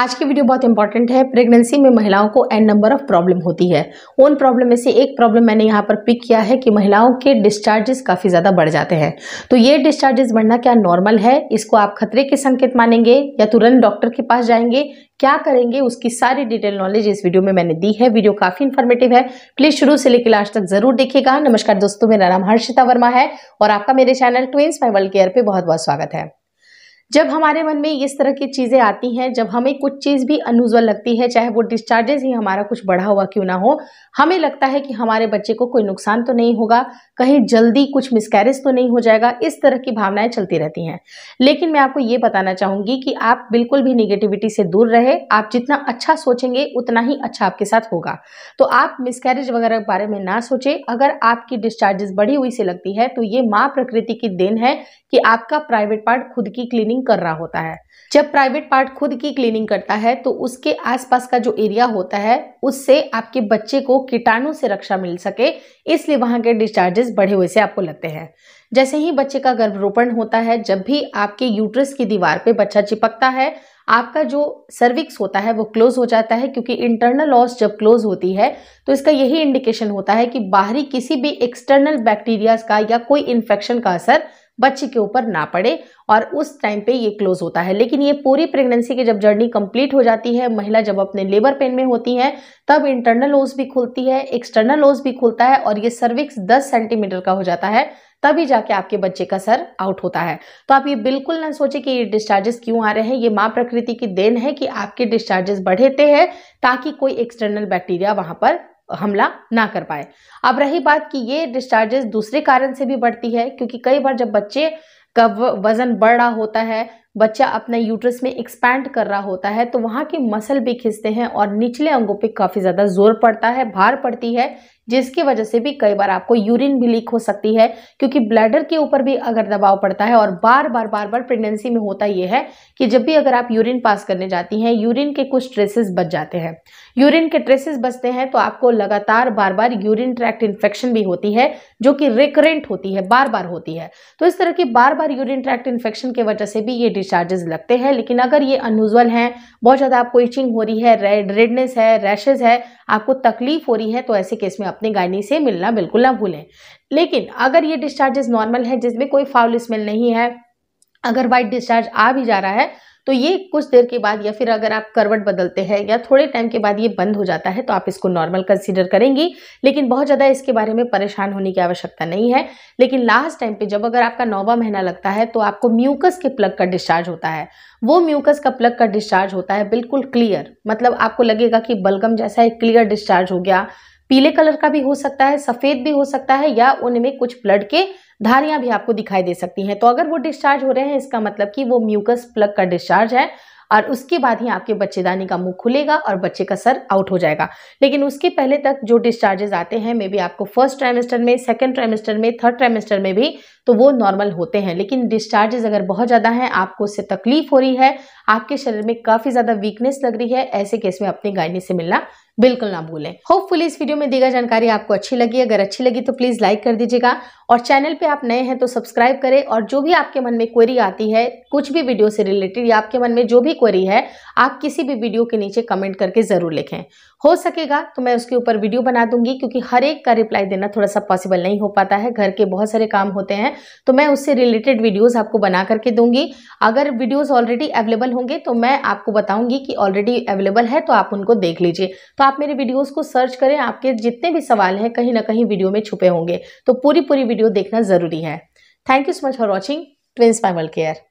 आज की वीडियो बहुत इंपॉर्टेंट है प्रेगनेंसी में महिलाओं को एन नंबर ऑफ प्रॉब्लम होती है उन प्रॉब्लम में से एक प्रॉब्लम मैंने यहाँ पर पिक किया है कि महिलाओं के डिस्चार्जेस काफ़ी ज़्यादा बढ़ जाते हैं तो ये डिस्चार्जेस बढ़ना क्या नॉर्मल है इसको आप खतरे के संकेत मानेंगे या तुरंत डॉक्टर के पास जाएंगे क्या करेंगे उसकी सारी डिटेल नॉलेज इस वीडियो में मैंने दी है वीडियो काफ़ी इन्फॉर्मेटिव है प्लीज़ शुरू से लेकर लास्ट तक जरूर देखिएगा नमस्कार दोस्तों मेरा नाम हर्षिता वर्मा है और आपका मेरे channel twins my world care पर बहुत बहुत स्वागत है जब हमारे मन में इस तरह की चीज़ें आती हैं जब हमें कुछ चीज़ भी अनयूजल लगती है चाहे वो डिस्चार्जेस ही हमारा कुछ बढ़ा हुआ क्यों ना हो हमें लगता है कि हमारे बच्चे को कोई नुकसान तो नहीं होगा कहीं जल्दी कुछ मिसकैरेज तो नहीं हो जाएगा इस तरह की भावनाएं चलती रहती हैं लेकिन मैं आपको ये बताना चाहूँगी कि आप बिल्कुल भी निगेटिविटी से दूर रहे आप जितना अच्छा सोचेंगे उतना ही अच्छा आपके साथ होगा तो आप मिसकैरेज वगैरह के बारे में ना सोचें अगर आपकी डिस्चार्जेस बढ़ी हुई से लगती है तो ये माँ प्रकृति की देन है कि आपका प्राइवेट पार्ट खुद की क्लीनिंग क्लीनिंग कर रहा होता है जब प्राइवेट पार्ट खुद की क्लीनिंग करता है तो उसके आसपास का जो एरिया होता है उससे आपके बच्चे को कीटाणु से रक्षा मिल सके इसलिए वहां के डिस्चार्जेस बढ़े हुए से आपको लगते हैं जैसे ही बच्चे का गर्भरोपण होता है जब भी आपके यूट्रस की दीवार पे बच्चा चिपकता है आपका जो सर्विक्स होता है वो क्लोज हो जाता है क्योंकि इंटरनल लॉस जब क्लोज होती है तो इसका यही इंडिकेशन होता है कि बाहरी किसी भी एक्सटर्नल बैक्टीरियाज का या कोई इन्फेक्शन का असर बच्चे के ऊपर ना पड़े और उस टाइम पे ये क्लोज होता है लेकिन ये पूरी प्रेगनेंसी की जब जर्नी कंप्लीट हो जाती है महिला जब अपने लेबर पेन में होती है तब इंटरनल ओज भी खुलती है एक्सटर्नल ओज भी खुलता है और ये सर्विक्स 10 सेंटीमीटर का हो जाता है तभी जाके आपके बच्चे का सर आउट होता है तो आप ये बिल्कुल ना सोचें कि ये डिस्चार्जेस क्यों आ रहे हैं ये माँ प्रकृति की देन है कि आपके डिस्चार्जेस बढ़ेते हैं ताकि कोई एक्सटर्नल बैक्टीरिया वहाँ पर हमला ना कर पाए अब रही बात कि ये डिस्चार्जेस दूसरे कारण से भी बढ़ती है क्योंकि कई बार जब बच्चे का वजन बढ़ रहा होता है बच्चा अपना यूट्रस में एक्सपैंड कर रहा होता है तो वहाँ के मसल भी खिंचते हैं और निचले अंगों पे काफ़ी ज़्यादा जोर पड़ता है भार पड़ती है जिसकी वजह से भी कई बार आपको यूरिन भी लीक हो सकती है क्योंकि ब्लैडर के ऊपर भी अगर दबाव पड़ता है और बार बार बार बार प्रेगनेंसी में होता यह है कि जब भी अगर आप यूरिन पास करने जाती हैं यूरिन के कुछ ट्रेसेस बच जाते हैं यूरिन के ट्रेसेस बचते हैं तो आपको लगातार बार बार यूरिन ट्रैक्ट इन्फेक्शन भी होती है जो कि रिकरेंट होती है बार बार होती है तो इस तरह की बार बार यूरिन ट्रैक्ट इन्फेक्शन की वजह से भी ये एंट्री चार्जेस लगते हैं लेकिन अगर ये अनयूजल हैं बहुत ज़्यादा आपको इचिंग हो रही है रेड रेडनेस है रैशेज़ है आपको तकलीफ हो रही है तो ऐसे केस में अपने गायनी से मिलना बिल्कुल ना भूलें लेकिन अगर ये डिस्चार्जेस नॉर्मल है जिसमें कोई फाउल स्मेल नहीं है अगर वाइट डिस्चार्ज आ भी जा रहा है तो ये कुछ देर के बाद या फिर अगर आप करवट बदलते हैं या थोड़े टाइम के बाद ये बंद हो जाता है तो आप इसको नॉर्मल कंसिडर करेंगी लेकिन बहुत ज़्यादा इसके बारे में परेशान होने की आवश्यकता नहीं है लेकिन लास्ट टाइम पे जब अगर आपका नौवा महीना लगता है तो आपको म्यूकस के प्लग का डिस्चार्ज होता है वो म्यूकस का प्लग का डिस्चार्ज होता है बिल्कुल क्लियर मतलब आपको लगेगा कि बलगम जैसा एक क्लियर डिस्चार्ज हो गया पीले कलर का भी हो सकता है सफ़ेद भी हो सकता है या उनमें कुछ ब्लड के धारियां भी आपको दिखाई दे सकती हैं तो अगर वो डिस्चार्ज हो रहे हैं इसका मतलब कि वो म्यूकस प्लग का डिस्चार्ज है और उसके बाद ही आपके बच्चेदानी का मुंह खुलेगा और बच्चे का सर आउट हो जाएगा लेकिन उसके पहले तक जो डिस्चार्जेस आते हैं मे बी आपको फर्स्ट ट्राइमेस्टर में सेकेंड ट्राइमेस्टर में थर्ड ट्राइमेस्टर में भी तो वो नॉर्मल होते हैं लेकिन डिस्चार्जेस अगर बहुत ज़्यादा हैं आपको उससे तकलीफ हो रही है आपके शरीर में काफ़ी ज़्यादा वीकनेस लग रही है ऐसे केस में अपने गायनी से मिलना बिल्कुल ना भूलें होपफुली इस वीडियो में दी गई जानकारी आपको अच्छी लगी अगर अच्छी लगी तो प्लीज़ लाइक कर दीजिएगा और चैनल पे आप नए हैं तो सब्सक्राइब करें और जो भी आपके मन में क्वेरी आती है कुछ भी वीडियो से रिलेटेड या आपके मन में जो भी क्वेरी है आप किसी भी वीडियो के नीचे कमेंट करके ज़रूर लिखें हो सकेगा तो मैं उसके ऊपर वीडियो बना दूंगी क्योंकि हर एक का रिप्लाई देना थोड़ा सा पॉसिबल नहीं हो पाता है घर के बहुत सारे काम होते हैं तो मैं उससे रिलेटेड वीडियोज़ आपको बना करके दूंगी अगर वीडियोज़ ऑलरेडी अवेलेबल होंगे तो मैं आपको बताऊंगी कि ऑलरेडी अवेलेबल है तो आप उनको देख लीजिए तो आप मेरे वीडियोस को सर्च करें आपके जितने भी सवाल हैं कहीं ना कहीं वीडियो में छुपे होंगे तो पूरी पूरी वीडियो देखना ज़रूरी है thank you so much for watching twins female care